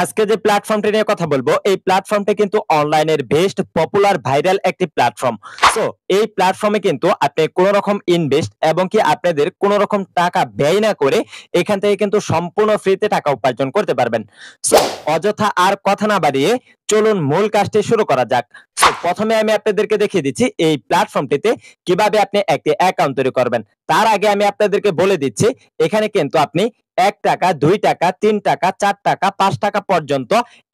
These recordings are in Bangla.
আজকে যে প্ল্যাটফর্মটি নিয়ে কথা বলবো এই প্ল্যাটফর্মটি কিন্তু অনলাইনের বেস্ট পপুলার ভাইরাল একটি প্ল্যাটফর্ম সো এই প্ল্যাটফর্মে কিন্তু আপনি কোনো রকম ইনভেস্ট এবং কি আপনাদের কোনো রকম টাকা ব্যয় না করে এখান থেকে কিন্তু সম্পূর্ণ ফ্রিতে টাকা উপার্জন করতে পারবেন সো অযথা আর কথা না বাড়িয়ে চলুন মূল কাজটি শুরু করা যাক প্রথমে আমি আপনাদেরকে দেখিয়ে দিচ্ছি এই প্ল্যাটফর্মটিতে কিভাবে আপনি একটি অ্যাকাউন্ট তৈরি করবেন তার আগে আমি আপনাদেরকে বলে দিচ্ছি এখানে কিন্তু আপনি এক টাকা দুই টাকা তিন টাকা চার টাকা পাঁচ টাকা পর্যন্ত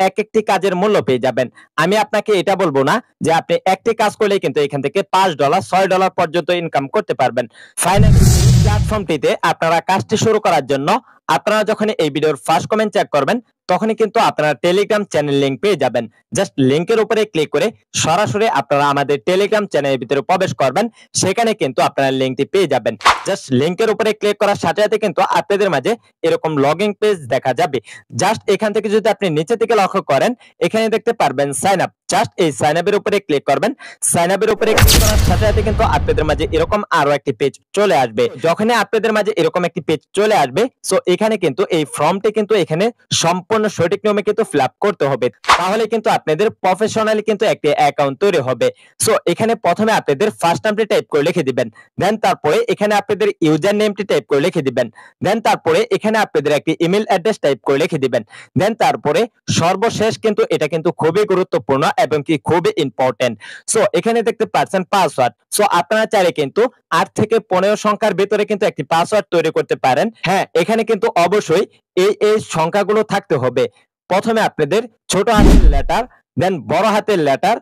এক একটি কাজের মূল্য পেয়ে যাবেন আমি আপনাকে এটা বলবো না যে আপনি একটি কাজ করলে কিন্তু এখান থেকে পাঁচ ডলার ছয় ডলার পর্যন্ত ইনকাম করতে পারবেন ফাইন্যান্স প্ল্যাটফর্মটিতে আপনারা কাজটি শুরু করার জন্য আপনারা যখন এই ভিডিওর ফার্স্ট কমেন্ট চেক করবেন তখনই কিন্তু আপনারা টেলিগ্রাম চ্যানেল লিঙ্ক পেয়ে যাবেন জাস্ট লিংকের উপরে ক্লিক করে সরাসরি আপনারা আমাদের টেলিগ্রাম চ্যানেলের ভিতরে প্রবেশ করবেন সেখানে কিন্তু আপনারা লিঙ্কটি পেয়ে যাবেন জাস্ট লিংকের উপরে ক্লিক করার সাথে সাথে কিন্তু আপনাদের মাঝে এরকম লগিং পেজ দেখা যাবে জাস্ট এখান থেকে যদি আপনি নিচে থেকে লক্ষ্য করেন এখানে দেখতে পারবেন সাইন আপ জাস্ট এই সাইন আপের উপরে ক্লিক করবেন সাইন আপের উপরে ক্লিক করার সাথে সাথে কিন্তু আপনাদের মাঝে এরকম আরো একটি পেজ চলে আসবে যখনই আপনাদের মাঝে এরকম একটি পেজ চলে আসবে সো এখানে কিন্তু এই ফর্মটি কিন্তু এখানে সম্পূর্ণ সঠিক নিয়মে কিন্তু ফিল করতে হবে তাহলে কিন্তু আপনাদের প্রফেশনালি কিন্তু একটি অ্যাকাউন্ট তৈরি হবে সো এখানে প্রথমে আপনাদের ফার্স্ট নামটি টাইপ করে লিখে দিবেন দেন তারপরে এখানে আপনাদের ইউজার নেমটি টাইপ করে লিখে দিবেন দেন তারপরে এখানে আপনাদের একটি ইমেল অ্যাড্রেস টাইপ করে লিখে দিবেন দেন তারপরে সর্বশেষ কিন্তু এটা কিন্তু খুবই গুরুত্বপূর্ণ এবং কি খুবই ইম্পর্টেন্ট সো এখানে দেখতে পাচ্ছেন পাসওয়ার্ড সো আপনারা চাইলে কিন্তু আট থেকে পনেরো সংখ্যার ভিতরে করে কিন্তু একটি পাসওয়ার্ড তৈরি করতে পারেন হ্যাঁ এখানে কিন্তু অবশ্যই এই এই সংখ্যাগুলো থাকতে হবে প্রথমে আপনাদের ছোট হাতের লেটার দেন বড় হাতের লেটার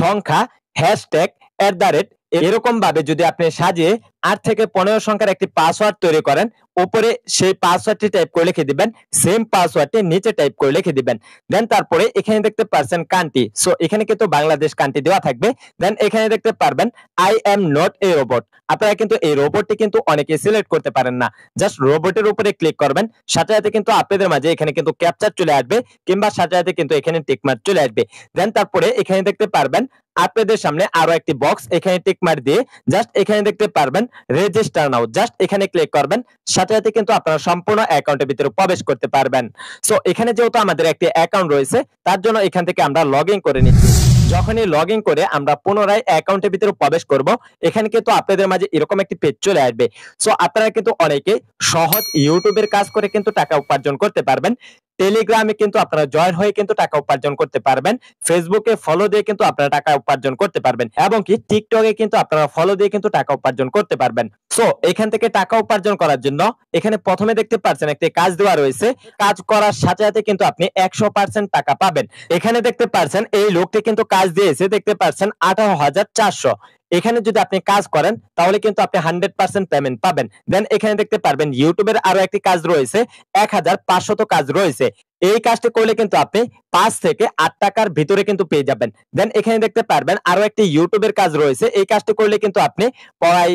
সংখ্যা হ্যাশট্যাগ অ্যাট দ্য রেট এরকম ভাবে যদি আপনি সাজিয়ে আট থেকে পনেরো সংখ্যার একটি পাসওয়ার্ড তৈরি করেন উপরে সেই পাসওয়ার্ডটি টাইপ করে লিখে দিবেন সেম পাসওয়ার্ডটি নিচে টাইপ করে লিখে দিবেন দেন তারপরে এখানে দেখতে পারছেন কান্টি সো এখানে কিন্তু বাংলাদেশ কান্টি দেওয়া থাকবে দেন এখানে দেখতে পারবেন I am not a robot আপনারা কিন্তু এই রোবটটি কিন্তু অনেকে সিলেক্ট করতে পারেন না জাস্ট রোবটের উপরে ক্লিক করবেন সাথে সাথে কিন্তু আপনাদের মাঝে এখানে কিন্তু ক্যাপচার চলে আসবে কিংবা সাথে সাথে কিন্তু এখানে টিকমার্ক চলে আসবে দেন তারপরে এখানে দেখতে পারবেন আপনাদের সামনে আরো একটি বক্স এখানে টিক মার দিয়ে জাস্ট এখানে দেখতে পারবেন রেজিস্টার নাও জাস্ট এখানে ক্লিক করবেন সাথে সাথে কিন্তু আপনারা সম্পূর্ণ অ্যাকাউন্টের ভিতরে প্রবেশ করতে পারবেন সো এখানে যেহেতু আমাদের একটি অ্যাকাউন্ট রয়েছে তার জন্য এখান থেকে আমরা লগ করে নিচ্ছি যখনই লগ ইন করে আমরা পুনরায় অ্যাকাউন্টের ভিতরে প্রবেশ করব এখানে কিন্তু আপনাদের মাঝে এরকম একটি পেজ চলে আসবে সো আপনারা কিন্তু অনেকে সহজ ইউটিউবের কাজ করে কিন্তু টাকা উপার্জন করতে পারবেন টেলিগ্রামে কিন্তু আপনারা জয়েন হয়ে কিন্তু টাকা উপার্জন করতে পারবেন ফেসবুকে ফলো দিয়ে কিন্তু আপনারা টাকা উপার্জন করতে পারবেন এবং কি টিকটকে কিন্তু আপনারা ফলো দিয়ে কিন্তু টাকা উপার্জন করতে পারবেন সো এখান থেকে টাকা উপার্জন করার জন্য এখানে প্রথমে দেখতে পাচ্ছেন একটি কাজ দেওয়া রয়েছে কাজ করার সাথে সাথে কিন্তু আপনি একশো পার্সেন্ট টাকা পাবেন এখানে দেখতে পাচ্ছেন এই লোকটি কিন্তু কাজ দিয়েছে দেখতে পাচ্ছেন আঠারো হাজার চারশো এখানে যদি আপনি কাজ করেন তাহলে কিন্তু আপনি হান্ড্রেড পার্সেন্ট পেমেন্ট পাবেন দেন এখানে দেখতে পারবেন ইউটিউবের আরো একটি কাজ রয়েছে এক হাজার পাঁচশত কাজ রয়েছে এই কাজটি করলে কিন্তু আপনি পাঁচ থেকে আট টাকার ভিতরে কিন্তু পেয়ে যাবেন দেন এখানে দেখতে পারবেন আরো একটি ইউটিউবের কাজ রয়েছে এই কাজটি করলে কিন্তু আপনি প্রায়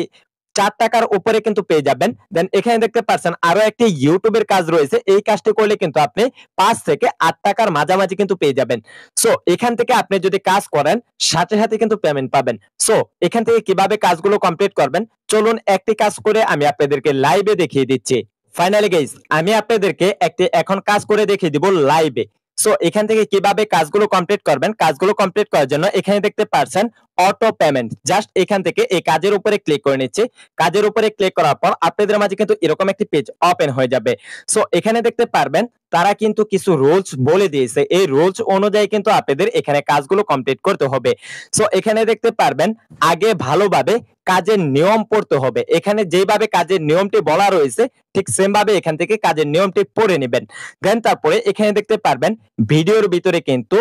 চার টাকার উপরে কিন্তু পেয়ে যাবেন দেন এখানে দেখতে পাচ্ছেন আরো একটি ইউটিউবের কাজ রয়েছে এই কাজটি করলে কিন্তু আপনি পাঁচ থেকে আট টাকার মাঝামাঝি কিন্তু পেয়ে যাবেন সো এখান থেকে আপনি যদি কাজ করেন সাথে সাথে কিন্তু পেমেন্ট পাবেন সো এখান থেকে কিভাবে কাজগুলো কমপ্লিট করবেন চলুন একটি কাজ করে আমি আপনাদেরকে লাইভে দেখিয়ে দিচ্ছি ফাইনালি গেইস আমি আপনাদেরকে একটি এখন কাজ করে দেখিয়ে দিব লাইভে সো এখান থেকে কিভাবে কাজগুলো কমপ্লিট করবেন কাজগুলো কমপ্লিট করার জন্য এখানে দেখতে পারছেন অটো পেমেন্ট জাস্ট এখান থেকে এই কাজের উপরে ক্লিক করে নিচ্ছি কাজের উপরে ক্লিক করার পর আপনাদের মাঝে কিন্তু এরকম একটি পেজ ওপেন হয়ে যাবে সো এখানে দেখতে পারবেন তারা কিন্তু কিছু রুলস বলে দিয়েছে এই রুলস অনুযায়ী কিন্তু আপনাদের এখানে কাজগুলো কমপ্লিট করতে হবে সো এখানে দেখতে পারবেন আগে ভালোভাবে কাজের নিয়ম পড়তে হবে এখানে যেভাবে কাজের নিয়মটি বলা রয়েছে ঠিক সেম ভাবে এখান থেকে কাজের নিয়মটি পড়ে নেবেন দেন তারপরে এখানে দেখতে পারবেন ভিডিওর ভিতরে কিন্তু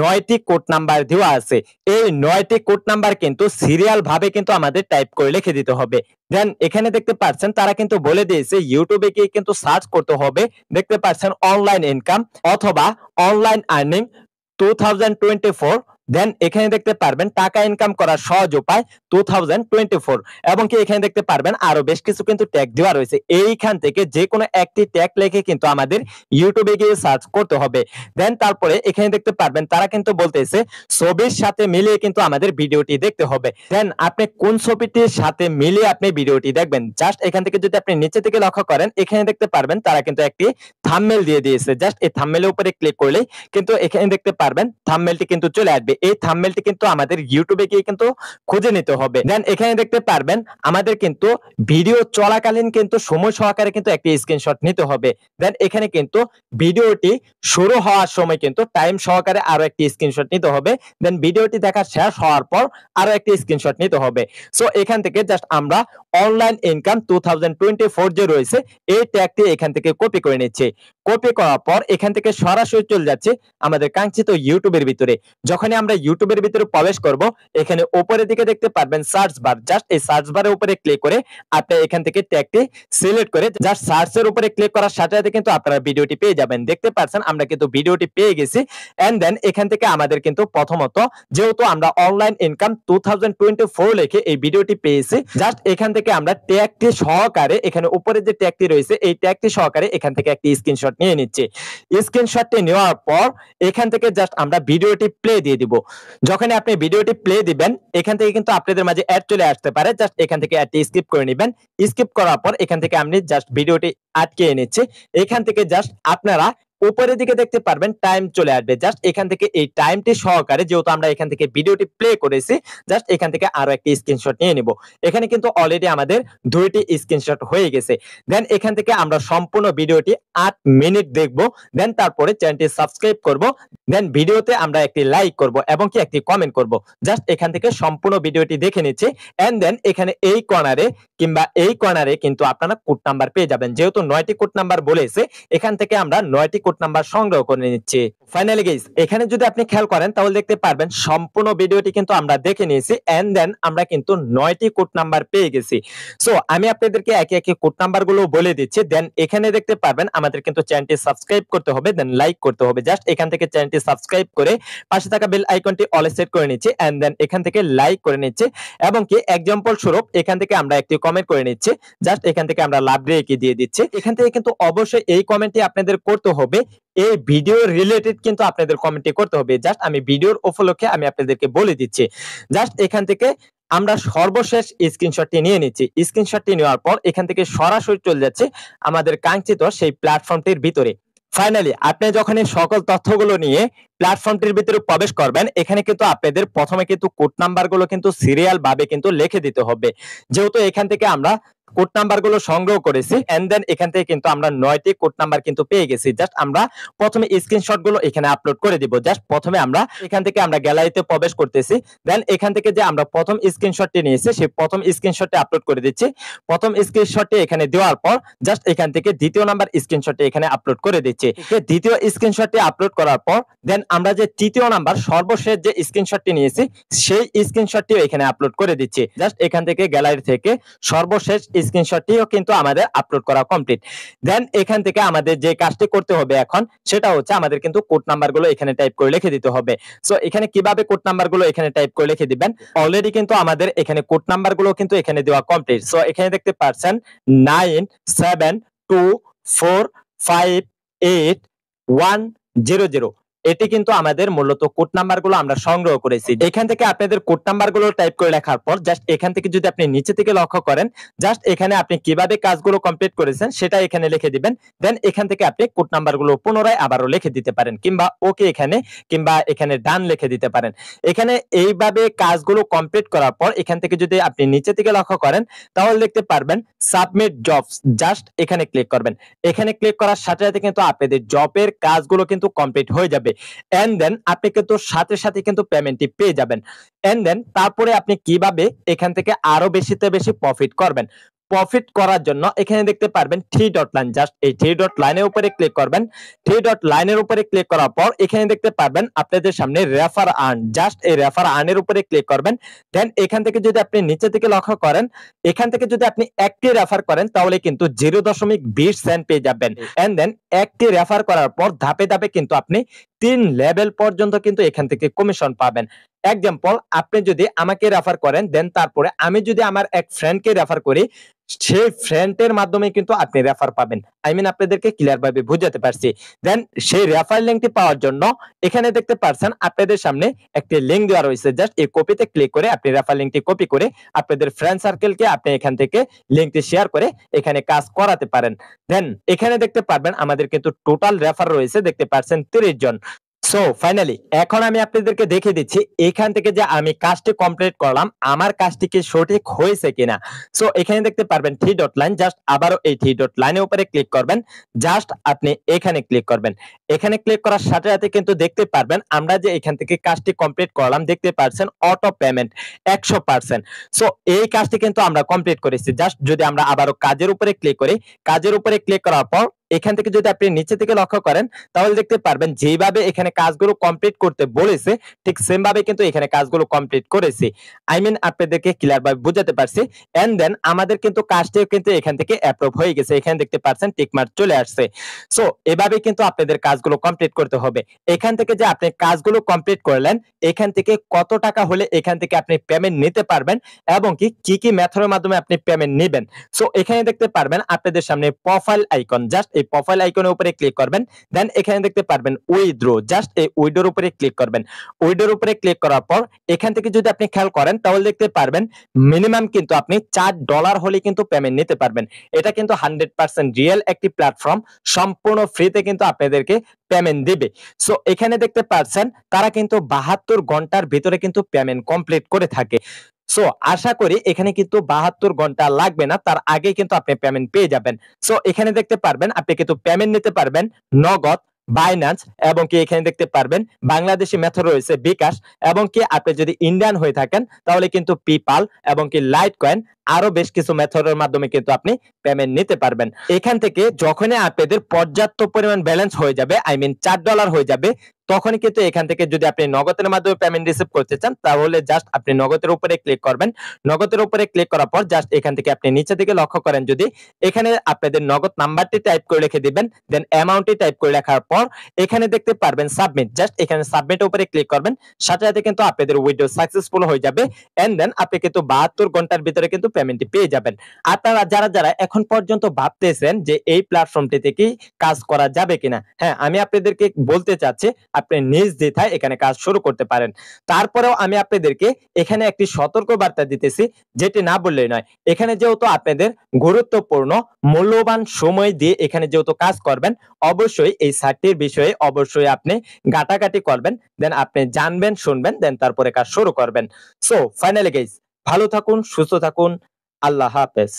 নয়টি কোড নাম্বার দেওয়া আছে এই নয়টি কোড নাম্বার কিন্তু সিরিয়াল ভাবে কিন্তু আমাদের টাইপ করে লিখে দিতে হবে দেন এখানে দেখতে পাচ্ছেন তারা কিন্তু বলে দিয়েছে ইউটিউবে গিয়ে কিন্তু সার্চ করতে হবে দেখতে পাচ্ছেন অনলাইন ইনকাম অথবা online earning two thousand twenty four then এখানে দেখতে পারবেন টাকা ইনকাম করার সহজ উপায় টু থাউজেন্ড টোয়েন্টি ফোর এবং কি এখানে দেখতে পারবেন আরো বেশ কিছু কিন্তু ট্যাগ দেওয়া রয়েছে এইখান থেকে যে কোনো একটি ট্যাগ লেখে কিন্তু আমাদের ইউটিউবে গিয়ে সার্চ করতে হবে দেন তারপরে এখানে দেখতে পারবেন তারা কিন্তু বলতেছে ছবির সাথে মিলিয়ে কিন্তু আমাদের ভিডিওটি দেখতে হবে দেন আপনি কোন ছবিটির সাথে মিলিয়ে আপনি ভিডিওটি দেখবেন জাস্ট এখান থেকে যদি আপনি নিচে থেকে লক্ষ্য করেন এখানে দেখতে পারবেন তারা কিন্তু একটি থাম্বনেল দিয়ে দিয়েছে জাস্ট এই থাম্বনেলের উপরে ক্লিক করলেই কিন্তু এখানে দেখতে পারবেন থাম্বনেলটি কিন্তু চলে আসবে এই থাম্বেলটি কিন্তু আমাদের ইউটিউবে গিয়ে কিন্তু খুঁজে নিতে হবে দেন এখানে দেখতে পারবেন আমাদের কিন্তু ভিডিও চলাকালীন কিন্তু সময় সহকারে কিন্তু একটি স্ক্রিনশট নিতে হবে দেন এখানে কিন্তু ভিডিওটি শুরু হওয়ার সময় কিন্তু টাইম সহকারে আরো একটি স্ক্রিনশট নিতে হবে দেন ভিডিওটি দেখা শেষ হওয়ার পর আরো একটি স্ক্রিনশট নিতে হবে সো এখান থেকে জাস্ট আমরা online income two thousand twenty four যে রয়েছে এই ট্যাগটি এখান থেকে কপি করে নিচ্ছে কপি করার পর এখান থেকে সরাসরি চলে যাচ্ছে আমাদের কাঙ্ক্ষিত ইউটিউবের ভিতরে যখনই আমরা ইউটিউবের ভিতরে প্রবেশ করব এখানে উপরের দিকে দেখতে পারবেন সার্চ বার জাস্ট এই সার্চ বারের উপরে ক্লিক করে আপনি এখান থেকে ট্যাগটি সিলেক্ট করে জাস্ট সার্চ এর উপরে ক্লিক করার সাথে সাথে কিন্তু আপনারা ভিডিওটি পেয়ে যাবেন দেখতে পাচ্ছেন আমরা কিন্তু ভিডিওটি পেয়ে গেছি এন্ড দেন এখান থেকে আমাদের কিন্তু প্রথমত যেহেতু আমরা অনলাইন ইনকাম টু লিখে এই ভিডিওটি পেয়েছি জাস্ট এখান থেকে আমরা ট্যাগটি সহকারে এখানে উপরে যে ট্যাগটি রয়েছে এই ট্যাগটি সহকারে এখান থেকে একটি স্ক্রিনশট নিয়ে নিচ্ছি স্ক্রিনশটটি নেওয়ার পর এখান থেকে জাস্ট আমরা ভিডিওটি প্লে দিয়ে দিব যখন আপনি ভিডিওটি প্লে দিবেন এখান থেকে কিন্তু আপনাদের মাঝে অ্যাড চলে আসতে পারে জাস্ট এখান থেকে অ্যাডটি স্কিপ করে নেবেন স্কিপ করার পর এখান থেকে আপনি জাস্ট ভিডিওটি আটকে এনেছি এখান থেকে জাস্ট আপনারা উপরের দিকে দেখতে পারবেন টাইম চলে আসবে জাস্ট এখান থেকে এই টাইমটি সহকারে যেহেতু আমরা এখান থেকে ভিডিওটি প্লে করেছি জাস্ট এখান থেকে আরো একটি স্ক্রিনশট নিয়ে নিব এখানে কিন্তু অলরেডি আমাদের দুইটি স্ক্রিনশট হয়ে গেছে দেন এখান থেকে আমরা সম্পূর্ণ ভিডিওটি আট মিনিট দেখব দেন তারপরে চ্যানেলটি সাবস্ক্রাইব করব দেন ভিডিওতে আমরা একটি লাইক করব এবং কি একটি কমেন্ট করব জাস্ট এখান থেকে সম্পূর্ণ ভিডিওটি দেখে নিচ্ছি এন্ড দেন এখানে এই কর্নারে কিংবা এই কর্নারে কিন্তু আপনারা কোড নাম্বার পেয়ে যাবেন যেহেতু নয়টি কোড নাম্বার বলেছে এখান থেকে আমরা নয়টি কোড নাম্বার সংগ্রহ করে নিচ্ছি ফাইনালি গেইস এখানে যদি আপনি খেয়াল করেন তাহলে দেখতে পারবেন সম্পূর্ণ ভিডিওটি কিন্তু আমরা দেখে নিয়েছি এন্ড দেন আমরা কিন্তু নয়টি কোড নাম্বার পেয়ে গেছি সো আমি আপনাদেরকে একে একে কোড নাম্বার গুলো বলে দিচ্ছি দেন এখানে দেখতে পারবেন আমাদের কিন্তু চ্যানেলটি সাবস্ক্রাইব করতে হবে দেন লাইক করতে হবে জাস্ট এখান থেকে চ্যানেল চ্যানেলটি সাবস্ক্রাইব করে পাশে থাকা বেল আইকনটি অল সেট করে নিচ্ছে এন্ড দেন এখান থেকে লাইক করে নিচ্ছে এবং কি এক্সাম্পল স্বরূপ এখান থেকে আমরা একটি কমেন্ট করে নিচ্ছে জাস্ট এখান থেকে আমরা লাভ রেখে দিয়ে দিচ্ছি এখান থেকে কিন্তু অবশ্যই এই কমেন্টটি আপনাদের করতে হবে এই ভিডিও রিলেটেড কিন্তু আপনাদের কমেন্টটি করতে হবে জাস্ট আমি ভিডিওর উপলক্ষে আমি আপনাদেরকে বলে দিচ্ছি জাস্ট এখান থেকে আমরা সর্বশেষ স্ক্রিনশটটি নিয়ে নিচ্ছি স্ক্রিনশটটি নেওয়ার পর এখান থেকে সরাসরি চলে যাচ্ছে আমাদের কাঙ্ক্ষিত সেই প্ল্যাটফর্মটির ভিতরে ফাইনালি আপনি যখন এই সকল তথ্যগুলো নিয়ে প্ল্যাটফর্মটির ভিতরে প্রবেশ করবেন এখানে কিন্তু আপনাদের প্রথমে কিন্তু কোড গুলো কিন্তু সিরিয়াল ভাবে কিন্তু লিখে দিতে হবে যেহেতু এখান থেকে আমরা কোড নাম্বার গুলো সংগ্রহ করেছি এন্ড দেন এখান থেকে কিন্তু আমরা নয়টি কোড নাম্বার কিন্তু পেয়ে গেছি জাস্ট আমরা প্রথমে স্ক্রিনশট গুলো এখানে আপলোড করে দিব জাস্ট প্রথমে আমরা এখান থেকে আমরা গ্যালারিতে প্রবেশ করতেছি দেন এখান থেকে যে আমরা প্রথম স্ক্রিনশটটি নিয়েছি সেই প্রথম স্ক্রিনশটটি আপলোড করে দিচ্ছি প্রথম স্ক্রিনশটটি এখানে দেওয়ার পর জাস্ট এখান থেকে দ্বিতীয় নাম্বার স্ক্রিনশটটি এখানে আপলোড করে দিচ্ছি দ্বিতীয় স্ক্রিনশটটি আপলোড করার পর দেন আমরা যে তৃতীয় নাম্বার সর্বশেষ যে স্ক্রিনশটটি নিয়েছি সেই স্ক্রিনশটটিও এখানে আপলোড করে দিচ্ছি জাস্ট এখান থেকে গ্যালারি থেকে সর্বশেষ স্ক্রিনশটটিও কিন্তু আমাদের আপলোড করা কমপ্লিট দেন এখান থেকে আমাদের যে কাজটি করতে হবে এখন সেটা হচ্ছে আমাদের কিন্তু কোড নাম্বারগুলো এখানে টাইপ করে লিখে দিতে হবে সো এখানে কিভাবে কোড নাম্বারগুলো এখানে টাইপ করে লিখে দিবেন অলরেডি কিন্তু আমাদের এখানে কোড নাম্বারগুলো কিন্তু এখানে দেওয়া কমপ্লিট সো এখানে দেখতে পাচ্ছেন nine seven two four five eight one zero zero এটি কিন্তু আমাদের মূলত কোড নাম্বার গুলো আমরা সংগ্রহ করেছি এখান থেকে আপনাদের কোড নাম্বার গুলো টাইপ করে লেখার পর জাস্ট এখান থেকে যদি আপনি নিচে থেকে লক্ষ্য করেন জাস্ট এখানে আপনি কিভাবে কাজগুলো কমপ্লিট করেছেন সেটা এখানে লিখে দিবেন দেন এখান থেকে আপনি কোড নাম্বার গুলো পুনরায় আবারও লিখে দিতে পারেন কিংবা ওকে এখানে কিংবা এখানে ডান লিখে দিতে পারেন এখানে এইভাবে কাজগুলো কমপ্লিট করার পর এখান থেকে যদি আপনি নিচে থেকে লক্ষ্য করেন তাহলে দেখতে পারবেন সাবমিট জবস জাস্ট এখানে ক্লিক করবেন এখানে ক্লিক করার সাথে সাথে কিন্তু আপনাদের জবের কাজগুলো কিন্তু কমপ্লিট হয়ে যাবে এন্ড দেন আপনি কিন্তু সাথে সাথে কিন্তু পেমেন্টটি পেয়ে যাবেন এন্ড দেন তারপরে আপনি কিভাবে এখান থেকে আরো বেশিতে বেশি প্রফিট করবেন প্রফিট করার জন্য এখানে দেখতে পারবেন থ্রি ডট লাইন জাস্ট এই থ্রি ডট লাইনের উপরে ক্লিক করবেন থ্রি ডট লাইনের উপরে ক্লিক করার পর এখানে দেখতে পারবেন আপনাদের সামনে রেফার আর্ন জাস্ট এই রেফার আর্নের উপরে ক্লিক করবেন দেন এখান থেকে যদি আপনি নিচে থেকে লক্ষ্য করেন এখান থেকে যদি আপনি একটি রেফার করেন তাহলে কিন্তু জিরো দশমিক বিশ সেন্ট পেয়ে যাবেন এন্ড দেন একটি রেফার করার পর ধাপে ধাপে কিন্তু আপনি তিন লেভেল পর্যন্ত কিন্তু এখান থেকে কমিশন পাবেন এক্সাম্পল আপনি যদি আমাকে রেফার করেন দেন তারপরে আমি যদি আমার এক ফ্রেন্ডকে রেফার করি সেই ফ্রেন্ডের মাধ্যমে কিন্তু আপনি রেফার পাবেন আই মিন আপনাদেরকে ক্লিয়ার ভাবে বুঝাতে পারছি দেন সেই রেফার লিঙ্কটি পাওয়ার জন্য এখানে দেখতে পারছেন আপনাদের সামনে একটি লিঙ্ক দেওয়া রয়েছে জাস্ট এই কপিতে ক্লিক করে আপনি রেফার লিঙ্কটি কপি করে আপনাদের ফ্রেন্ড সার্কেলকে আপনি এখান থেকে লিঙ্কটি শেয়ার করে এখানে কাজ করাতে পারেন দেন এখানে দেখতে পারবেন আমাদের কিন্তু টোটাল রেফার রয়েছে দেখতে পাচ্ছেন 30 জন সো ফাইনালি এখন আমি আপনাদেরকে দেখে দিচ্ছি এখান থেকে যে আমি কাজটি কমপ্লিট করলাম আমার কাজটি কি সঠিক হয়েছে কিনা সো এখানে দেখতে পারবেন থ্রি ডট লাইন জাস্ট আবারও এই থ্রি ডট লাইনের উপরে ক্লিক করবেন জাস্ট আপনি এখানে ক্লিক করবেন এখানে ক্লিক করার সাথে সাথে কিন্তু দেখতে পারবেন আমরা যে এখান থেকে কাজটি কমপ্লিট করলাম দেখতে পারছেন অটো পেমেন্ট একশো পার্সেন্ট সো এই কাজটি কিন্তু আমরা কমপ্লিট করেছি জাস্ট যদি আমরা আবারও কাজের উপরে ক্লিক করি কাজের উপরে ক্লিক করার পর এখান থেকে যদি আপনি নিচে থেকে লক্ষ্য করেন তাহলে দেখতে পারবেন যেভাবে এখানে কাজগুলো কমপ্লিট করতে বলেছে ঠিক সেম ভাবে কিন্তু এখানে কাজগুলো কমপ্লিট করেছে আই মিন আপনাদেরকে ক্লিয়ার ভাবে বুঝাতে পারছি এন্ড দেন আমাদের কিন্তু কাজটিও কিন্তু এখান থেকে অ্যাপ্রুভ হয়ে গেছে এখানে দেখতে পাচ্ছেন টিকমার্ক চলে আসছে সো এভাবে কিন্তু আপনাদের কাজগুলো কমপ্লিট করতে হবে এখান থেকে যে আপনি কাজগুলো কমপ্লিট করলেন এখান থেকে কত টাকা হলে এখান থেকে আপনি পেমেন্ট নিতে পারবেন এবং কি কি কি মেথডের মাধ্যমে আপনি পেমেন্ট নেবেন সো এখানে দেখতে পারবেন আপনাদের সামনে প্রোফাইল আইকন জাস্ট এই এই প্রোফাইল আইকনের উপরে ক্লিক করবেন দেন এখানে দেখতে পারবেন উইড্রো জাস্ট এই উইডোর উপরে ক্লিক করবেন উইডোর উপরে ক্লিক করার পর এখান থেকে যদি আপনি খেয়াল করেন তাহলে দেখতে পারবেন মিনিমাম কিন্তু আপনি চার ডলার হলে কিন্তু পেমেন্ট নিতে পারবেন এটা কিন্তু হান্ড্রেড পার্সেন্ট রিয়েল একটি প্ল্যাটফর্ম সম্পূর্ণ ফ্রিতে কিন্তু আপনাদেরকে পেমেন্ট দেবে সো এখানে দেখতে পাচ্ছেন তারা কিন্তু বাহাত্তর ঘন্টার ভিতরে কিন্তু পেমেন্ট কমপ্লিট করে থাকে সো আশা করি এখানে কিন্তু বাহাত্তর ঘন্টা লাগবে না তার আগে কিন্তু আপনি পেমেন্ট পেয়ে যাবেন সো এখানে দেখতে পারবেন আপনি কিন্তু পেমেন্ট নিতে পারবেন নগদ বাইনান্স এবং কি এখানে দেখতে পারবেন বাংলাদেশি মেথড রয়েছে বিকাশ এবং কি আপনি যদি ইন্ডিয়ান হয়ে থাকেন তাহলে কিন্তু পিপাল এবং কি লাইট কয়েন আরো বেশ কিছু মেথডের মাধ্যমে কিন্তু আপনি পেমেন্ট নিতে পারবেন এখান থেকে যখনই আপনাদের পর্যাপ্ত পরিমাণ ব্যালেন্স হয়ে যাবে আই মিন চার ডলার হয়ে যাবে তখন কিন্তু এখান থেকে যদি আপনি নগদের মাধ্যমে পেমেন্ট রিসিভ করতে চান তাহলে জাস্ট আপনি নগদের উপরে ক্লিক করবেন নগদের উপরে ক্লিক করার পর জাস্ট এখান থেকে আপনি নিচে দিকে লক্ষ্য করেন যদি এখানে আপনাদের নগদ নাম্বারটি টাইপ করে রেখে দিবেন দেন অ্যামাউন্টটি টাইপ করে লেখার পর এখানে দেখতে পারবেন সাবমিট জাস্ট এখানে সাবমিট উপরে ক্লিক করবেন সাথে সাথে কিন্তু আপনাদের উইডো সাকসেসফুল হয়ে যাবে এন্ড দেন আপনি কিন্তু বাহাত্তর ঘন্টার ভিতরে কিন্তু পেমেন্টটি পেয়ে যাবেন আপনারা যারা যারা এখন পর্যন্ত ভাবতেছেন যে এই প্ল্যাটফর্মটিতে কি কাজ করা যাবে কিনা হ্যাঁ আমি আপনাদেরকে বলতে চাচ্ছি আপনি নিজ দ্বিধায় এখানে কাজ শুরু করতে পারেন তারপরেও আমি আপনাদেরকে এখানে একটি সতর্ক বার্তা দিতেছি যেটি না বললেই নয় এখানে যেহেতু আপনাদের গুরুত্বপূর্ণ মূল্যবান সময় দিয়ে এখানে যেহেতু কাজ করবেন অবশ্যই এই সার্টির বিষয়ে অবশ্যই আপনি ঘাটাঘাটি করবেন দেন আপনি জানবেন শুনবেন দেন তারপরে কাজ শুরু করবেন সো ফাইনালি গেইস ভালো থাকুন সুস্থ থাকুন আল্লাহ হাফেজ